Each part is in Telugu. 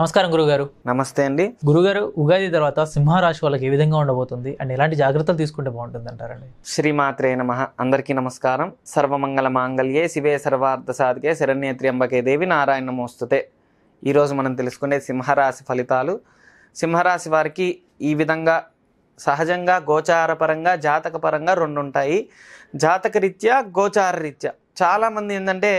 నమస్కారం గురుగారు నమస్తే అండి గురుగారు ఉగాది తర్వాత సింహరాశి వాళ్ళకి ఏ విధంగా ఉండబోతుంది అండ్ ఎలాంటి జాగ్రత్తలు తీసుకుంటే బాగుంటుంది అంటారండి శ్రీమాత్రే నమ అందరికీ నమస్కారం సర్వమంగళ మాంగళ్యే శివే సర్వార్థ సాధికే అంబకే దేవి నారాయణ మోస్తుతే ఈరోజు మనం తెలుసుకునే సింహరాశి ఫలితాలు సింహరాశి వారికి ఈ విధంగా సహజంగా గోచారపరంగా జాతకపరంగా రెండు ఉంటాయి జాతకరీత్యా రీత్యా చాలామంది ఏంటంటే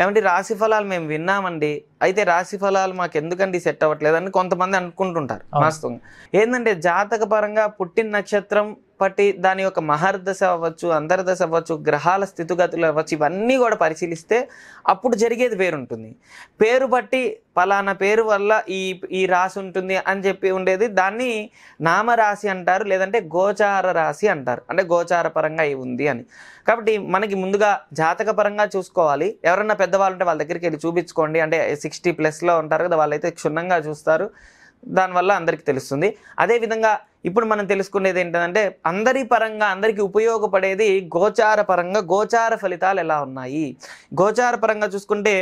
ఏమంటే రాశి ఫలాలు మేము విన్నామండి అయితే రాశి ఫలాలు మాకు ఎందుకండి సెట్ అవ్వట్లేదు అని కొంతమంది అనుకుంటుంటారు వాస్తవంగా ఏంటంటే జాతక పరంగా పుట్టిన నక్షత్రం పట్టి దాని యొక్క మహర్దశ అవ్వచ్చు అంతర్దశ అవ్వచ్చు గ్రహాల స్థితిగతులు అవ్వచ్చు ఇవన్నీ కూడా పరిశీలిస్తే అప్పుడు జరిగేది పేరుంటుంది పేరు బట్టి పలానా పేరు వల్ల ఈ ఈ రాశి ఉంటుంది అని చెప్పి ఉండేది దాన్ని నామరాశి అంటారు లేదంటే గోచార రాశి అంటారు అంటే గోచార పరంగా ఇవి ఉంది అని కాబట్టి మనకి ముందుగా జాతక పరంగా చూసుకోవాలి ఎవరన్నా పెద్దవాళ్ళు ఉంటే వాళ్ళ దగ్గరికి వెళ్ళి చూపించుకోండి అంటే సిక్స్టీ ప్లస్లో ఉంటారు కదా వాళ్ళైతే క్షుణ్ణంగా చూస్తారు దానివల్ల అందరికీ తెలుస్తుంది అదేవిధంగా ఇప్పుడు మనం తెలుసుకునేది ఏంటంటే అందరి పరంగా అందరికీ ఉపయోగపడేది గోచార పరంగా గోచార ఫలితాలు ఎలా ఉన్నాయి గోచార పరంగా చూసుకుంటే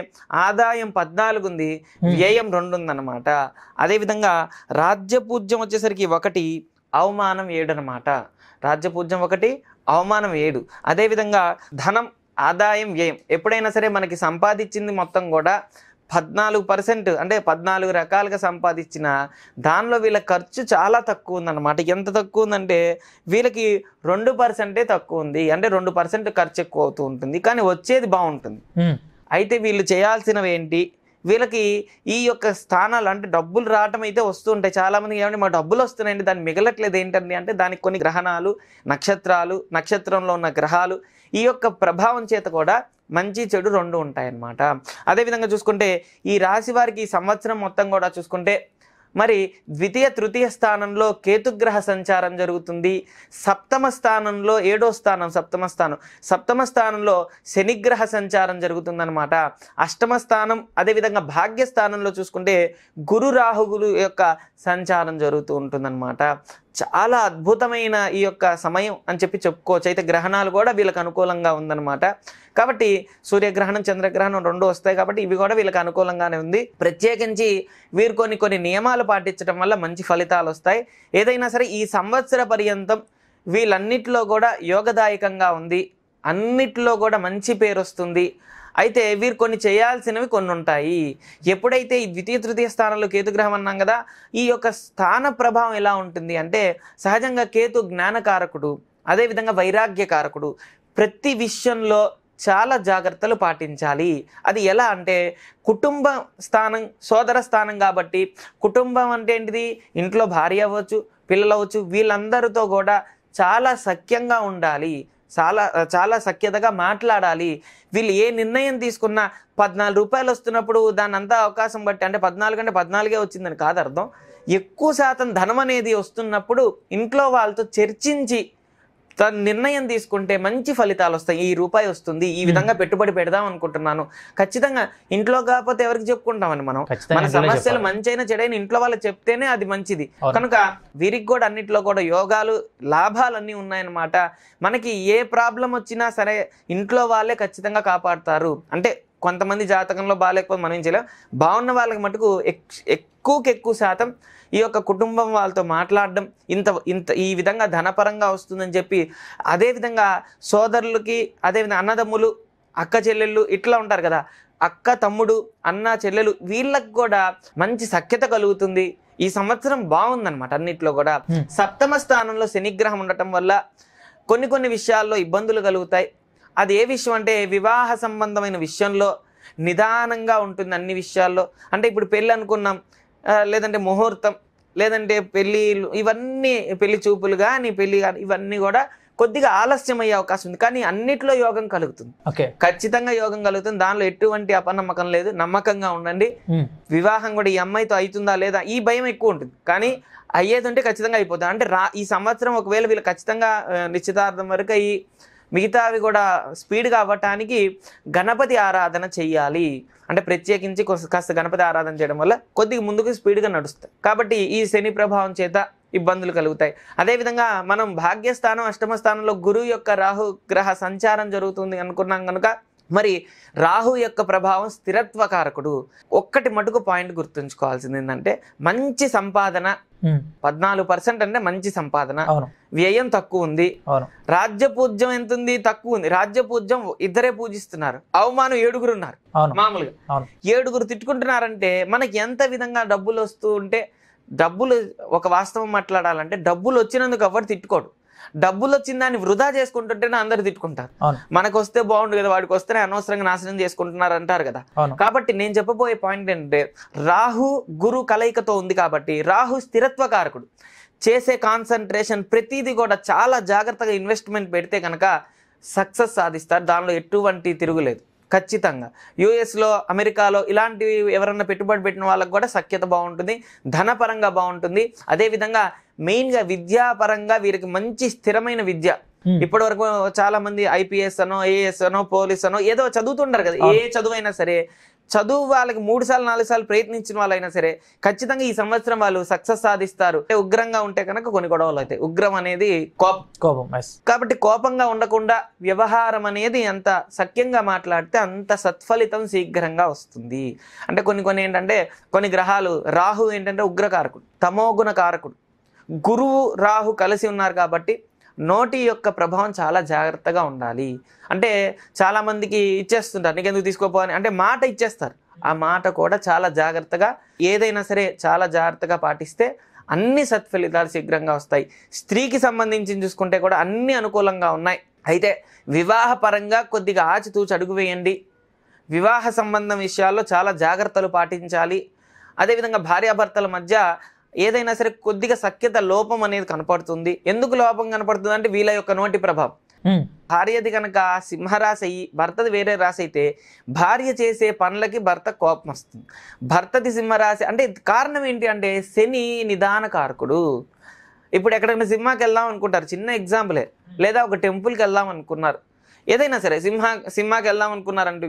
ఆదాయం పద్నాలుగు ఉంది వ్యయం రెండు ఉందన్నమాట అదేవిధంగా రాజ్యపూజ్యం వచ్చేసరికి ఒకటి అవమానం ఏడు అనమాట రాజ్యపూజ్యం ఒకటి అవమానం ఏడు అదేవిధంగా ధనం ఆదాయం వ్యయం ఎప్పుడైనా సరే మనకి సంపాదించింది మొత్తం కూడా పద్నాలుగు పర్సెంట్ అంటే పద్నాలుగు రకాలుగా సంపాదించిన దానిలో వీళ్ళ ఖర్చు చాలా తక్కువ ఉందన్నమాట ఎంత తక్కువ ఉందంటే వీళ్ళకి రెండు పర్సెంటే తక్కువ ఉంది అంటే రెండు పర్సెంట్ ఖర్చు ఎక్కువ అవుతూ ఉంటుంది కానీ వచ్చేది బాగుంటుంది అయితే వీళ్ళు చేయాల్సినవి ఏంటి వీళ్ళకి ఈ యొక్క స్థానాలు అంటే డబ్బులు రావటం అయితే వస్తుంటాయి చాలామంది ఏమంటే మా డబ్బులు వస్తున్నాయండి దాన్ని మిగలట్లేదు ఏంటండి అంటే దానికి కొన్ని గ్రహణాలు నక్షత్రాలు నక్షత్రంలో ఉన్న గ్రహాలు ఈ యొక్క ప్రభావం చేత కూడా మంచి చెడు రెండు ఉంటాయన్నమాట అదేవిధంగా చూసుకుంటే ఈ రాశి వారికి ఈ సంవత్సరం మొత్తం కూడా చూసుకుంటే మరి ద్వితీయ తృతీయ స్థానంలో కేతుగ్రహ సంచారం జరుగుతుంది సప్తమ స్థానంలో ఏడో స్థానం సప్తమ స్థానం సప్తమ స్థానంలో శనిగ్రహ సంచారం జరుగుతుందనమాట అష్టమ స్థానం అదేవిధంగా భాగ్యస్థానంలో చూసుకుంటే గురు రాహుగులు యొక్క సంచారం జరుగుతూ ఉంటుందన్నమాట చాలా అద్భుతమైన ఈ యొక్క సమయం అని చెప్పి చెప్పుకోవచ్చు అయితే గ్రహణాలు కూడా వీళ్ళకి అనుకూలంగా ఉందన్నమాట కాబట్టి సూర్యగ్రహణం చంద్రగ్రహణం రెండు వస్తాయి కాబట్టి ఇవి కూడా వీళ్ళకి అనుకూలంగానే ఉంది ప్రత్యేకించి వీరు కొన్ని కొన్ని నియమాలు పాటించడం వల్ల మంచి ఫలితాలు వస్తాయి ఏదైనా సరే ఈ సంవత్సర పర్యంతం వీళ్ళన్నిటిలో కూడా యోగదాయకంగా ఉంది అన్నిట్లో కూడా మంచి పేరు వస్తుంది అయితే వీరు కొన్ని చేయాల్సినవి కొన్ని ఉంటాయి ఎప్పుడైతే ఈ ద్వితీయ తృతీయ స్థానంలో కేతుగ్రహం అన్నాం కదా ఈ యొక్క స్థాన ప్రభావం ఎలా ఉంటుంది అంటే సహజంగా కేతు జ్ఞానకారకుడు అదేవిధంగా వైరాగ్యకారకుడు ప్రతి విషయంలో చాలా జాగ్రత్తలు పాటించాలి అది ఎలా అంటే కుటుంబ స్థానం సోదర స్థానం కాబట్టి కుటుంబం అంటే ఏంటిది ఇంట్లో భార్య అవ్వచ్చు పిల్లలు అవ్వచ్చు వీళ్ళందరితో కూడా చాలా సఖ్యంగా ఉండాలి చాలా చాలా సఖ్యతగా మాట్లాడాలి వీళ్ళు ఏ నిర్ణయం తీసుకున్నా పద్నాలుగు రూపాయలు వస్తున్నప్పుడు దాని అంతా అవకాశం బట్టి అంటే పద్నాలుగు అంటే పద్నాలుగే వచ్చిందని కాదు అర్థం ఎక్కువ శాతం ధనం అనేది వస్తున్నప్పుడు ఇంట్లో వాళ్ళతో చర్చించి తను నిర్ణయం తీసుకుంటే మంచి ఫలితాలు వస్తాయి ఈ రూపాయి వస్తుంది ఈ విధంగా పెట్టుబడి పెడదాం అనుకుంటున్నాను ఖచ్చితంగా ఇంట్లో కాకపోతే ఎవరికి చెప్పుకుంటామని మనం మన సమస్యలు మంచి అయినా చెడైన ఇంట్లో వాళ్ళు చెప్తేనే అది మంచిది కనుక వీరికి కూడా అన్నింటిలో కూడా యోగాలు లాభాలు అన్ని ఉన్నాయన్నమాట మనకి ఏ ప్రాబ్లం వచ్చినా సరే ఇంట్లో వాళ్ళే ఖచ్చితంగా కాపాడుతారు అంటే కొంతమంది జాతకంలో బాగాలేకపోతే మనం ఏం చేయలేం బాగున్న వాళ్ళకి మటుకు ఎక్కువకి ఎక్కువ శాతం ఈ యొక్క కుటుంబం వాళ్ళతో మాట్లాడడం ఇంత ఇంత ఈ విధంగా ధనపరంగా వస్తుందని చెప్పి అదేవిధంగా సోదరులకి అదేవిధంగా అన్నదమ్ములు అక్క చెల్లెళ్ళు ఇట్లా ఉంటారు కదా అక్క తమ్ముడు అన్న చెల్లెలు వీళ్ళకి కూడా మంచి సఖ్యత కలుగుతుంది ఈ సంవత్సరం బాగుందనమాట అన్నిట్లో కూడా సప్తమ స్థానంలో శనిగ్రహం ఉండటం వల్ల కొన్ని కొన్ని విషయాల్లో ఇబ్బందులు కలుగుతాయి అది ఏ విషయం అంటే వివాహ సంబంధమైన విషయంలో నిదానంగా ఉంటుంది అన్ని విషయాల్లో అంటే ఇప్పుడు పెళ్ళి అనుకున్నాం లేదంటే ముహూర్తం లేదంటే పెళ్ళి ఇవన్నీ పెళ్లి చూపులు కానీ పెళ్ళి కానీ ఇవన్నీ కూడా కొద్దిగా ఆలస్యం అయ్యే అవకాశం ఉంది కానీ అన్నిట్లో యోగం కలుగుతుంది ఓకే ఖచ్చితంగా యోగం కలుగుతుంది దానిలో ఎటువంటి అపనమ్మకం లేదు నమ్మకంగా ఉండండి వివాహం కూడా ఈ అమ్మాయితో అవుతుందా లేదా ఈ భయం ఎక్కువ ఉంటుంది కానీ అయ్యేది ఉంటే ఖచ్చితంగా అయిపోతుంది అంటే రా ఈ సంవత్సరం ఒకవేళ వీళ్ళు ఖచ్చితంగా నిశ్చితార్థం వరకు అయ్యి మిగతావి కూడా స్పీడ్గా అవ్వటానికి గణపతి ఆరాధన చేయాలి అంటే ప్రత్యేకించి కాస్త గణపతి ఆరాధన చేయడం వల్ల కొద్దిగా ముందుకు స్పీడ్గా నడుస్తాయి కాబట్టి ఈ శని ప్రభావం చేత ఇబ్బందులు కలుగుతాయి అదేవిధంగా మనం భాగ్యస్థానం అష్టమ స్థానంలో గురువు యొక్క రాహు గ్రహ సంచారం జరుగుతుంది అనుకున్నాం కనుక మరి రాహు యొక్క ప్రభావం స్థిరత్వ కారకుడు ఒక్కటి మటుకు పాయింట్ గుర్తుంచుకోవాల్సింది ఏంటంటే మంచి సంపాదన పద్నాలుగు పర్సెంట్ అంటే మంచి సంపాదన వ్యయం తక్కువ ఉంది రాజ్య పూజ్యం ఎంత ఉంది తక్కువ ఉంది రాజ్య పూజ్యం ఇద్దరే పూజిస్తున్నారు అవమానం ఏడుగురు ఉన్నారు మామూలుగా ఏడుగురు తిట్టుకుంటున్నారంటే మనకి ఎంత విధంగా డబ్బులు వస్తూ ఉంటే డబ్బులు ఒక వాస్తవం మాట్లాడాలంటే డబ్బులు వచ్చినందుకు ఎవరు తిట్టుకోడు డబ్బులు వచ్చిందాన్ని వృధా చేసుకుంటుంటేనే అందరు తిట్టుకుంటారు మనకు వస్తే బాగుండు కదా వాడికి వస్తేనే అనవసరంగా నాశనం చేసుకుంటున్నారు అంటారు కదా కాబట్టి నేను చెప్పబోయే పాయింట్ ఏంటంటే రాహు గురు కలయికతో ఉంది కాబట్టి రాహు స్థిరత్వ కారకుడు చేసే కాన్సన్ట్రేషన్ ప్రతిదీ కూడా చాలా జాగ్రత్తగా ఇన్వెస్ట్మెంట్ పెడితే కనుక సక్సెస్ సాధిస్తారు దానిలో ఎటువంటి తిరుగులేదు ఖచ్చితంగా యుఎస్లో అమెరికాలో ఇలాంటివి ఎవరన్నా పెట్టుబడి పెట్టిన వాళ్ళకి కూడా సఖ్యత బాగుంటుంది ధనపరంగా బాగుంటుంది అదేవిధంగా మెయిన్ విద్యా విద్యాపరంగా వీరికి మంచి స్థిరమైన విద్య ఇప్పటి వరకు చాలా మంది ఐపీఎస్ అనో ఏఎస్ అనో పోలీస్ అనో ఏదో చదువుతుంటారు కదా ఏ అయినా సరే చదువు వాళ్ళకి మూడు సార్లు నాలుగు సార్లు ప్రయత్నించిన వాళ్ళైనా సరే ఖచ్చితంగా ఈ సంవత్సరం వాళ్ళు సక్సెస్ సాధిస్తారు ఉగ్రంగా ఉంటే కనుక కొన్ని గొడవలు అవుతాయి ఉగ్రం అనేది కోపం కోపం కాబట్టి కోపంగా ఉండకుండా వ్యవహారం అనేది అంత సఖ్యంగా మాట్లాడితే అంత సత్ఫలితం శీఘ్రంగా వస్తుంది అంటే కొన్ని కొన్ని ఏంటంటే కొన్ని గ్రహాలు రాహు ఏంటంటే ఉగ్రకారకుడు తమోగుణ కారకుడు గురువు రాహు కలిసి ఉన్నారు కాబట్టి నోటి యొక్క ప్రభావం చాలా జాగ్రత్తగా ఉండాలి అంటే చాలామందికి ఇచ్చేస్తుంటారు నీకెందుకు తీసుకోపో అని అంటే మాట ఇచ్చేస్తారు ఆ మాట కూడా చాలా జాగ్రత్తగా ఏదైనా సరే చాలా జాగ్రత్తగా పాటిస్తే అన్ని సత్ఫలితాలు శీఘ్రంగా వస్తాయి స్త్రీకి సంబంధించి చూసుకుంటే కూడా అన్ని అనుకూలంగా ఉన్నాయి అయితే వివాహపరంగా కొద్దిగా ఆచితూచి అడుగు వేయండి వివాహ సంబంధం విషయాల్లో చాలా జాగ్రత్తలు పాటించాలి అదేవిధంగా భార్యాభర్తల మధ్య ఏదైనా సరే కొద్దిగా సఖ్యత లోపం అనేది కనపడుతుంది ఎందుకు లోపం కనపడుతుంది అంటే వీళ్ళ యొక్క నోటి ప్రభావం భార్యది కనుక సింహరాశి అయ్యి భర్తది వేరే రాశి అయితే భార్య చేసే పనులకి భర్త కోపం వస్తుంది భర్తది సింహరాశి అంటే కారణం ఏంటి అంటే శని నిదాన కారకుడు ఇప్పుడు ఎక్కడికైనా సినిమాకి వెళ్దాం అనుకుంటారు చిన్న ఎగ్జాంపులే లేదా ఒక టెంపుల్కి వెళ్దాం అనుకున్నారు ఏదైనా సరే సింహ సినిమాకి వెళ్దాం అనుకున్నారంటూ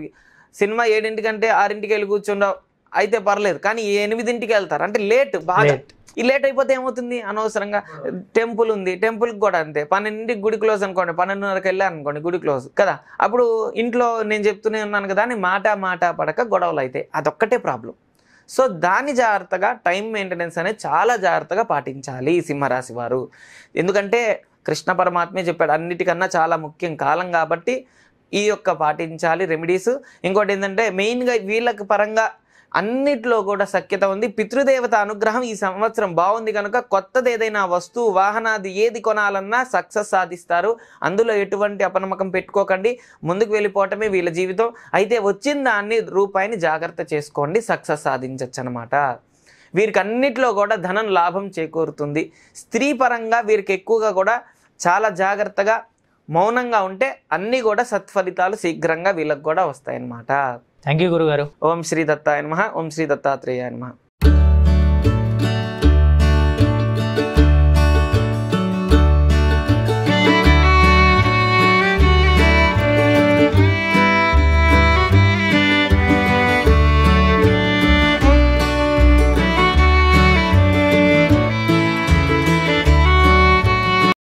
సినిమా ఏడింటికంటే ఆరింటికి వెళ్ళి కూర్చుండవు అయితే పర్లేదు కానీ ఎనిమిదింటికి వెళ్తారు అంటే లేట్ బాగా ఈ లేట్ అయిపోతే ఏమవుతుంది అనవసరంగా టెంపుల్ ఉంది టెంపుల్కి కూడా అంతే పన్నెండింటికి గుడి క్లోజ్ అనుకోండి పన్నెండున్నరకి వెళ్ళాను అనుకోండి గుడి క్లోజ్ కదా అప్పుడు ఇంట్లో నేను చెప్తూనే ఉన్నాను కదా అని మాట మాట పడక గొడవలు అవుతాయి అదొక్కటే ప్రాబ్లం సో దాని జాగ్రత్తగా టైం మెయింటెనెన్స్ అనేది చాలా జాగ్రత్తగా పాటించాలి సింహరాశి వారు ఎందుకంటే కృష్ణ పరమాత్మే చెప్పాడు అన్నిటికన్నా చాలా ముఖ్యం కాలం కాబట్టి ఈ యొక్క పాటించాలి రెమెడీస్ ఇంకోటి ఏంటంటే మెయిన్గా వీళ్ళకి పరంగా అన్నిట్లో కూడా సఖ్యత ఉంది పితృదేవత అనుగ్రహం ఈ సంవత్సరం బాగుంది కనుక కొత్తది ఏదైనా వస్తువు వాహనాది ఏది కొనాలన్నా సక్సెస్ సాధిస్తారు అందులో ఎటువంటి అపనమ్మకం పెట్టుకోకండి ముందుకు వెళ్ళిపోవటమే వీళ్ళ జీవితం అయితే వచ్చిన దాన్ని రూపాయిని జాగ్రత్త చేసుకోండి సక్సెస్ సాధించవచ్చు అనమాట వీరికి అన్నిట్లో కూడా ధనం లాభం చేకూరుతుంది స్త్రీ పరంగా వీరికి ఎక్కువగా కూడా చాలా జాగ్రత్తగా మౌనంగా ఉంటే అన్నీ కూడా సత్ఫలితాలు శీఘ్రంగా వీళ్ళకి కూడా వస్తాయన్నమాట థ్యాంక్ యూ గురుగారు ఓం శ్రీ దత్తాయ నమ ఓం శ్రీ దత్తాత్రేయ నమ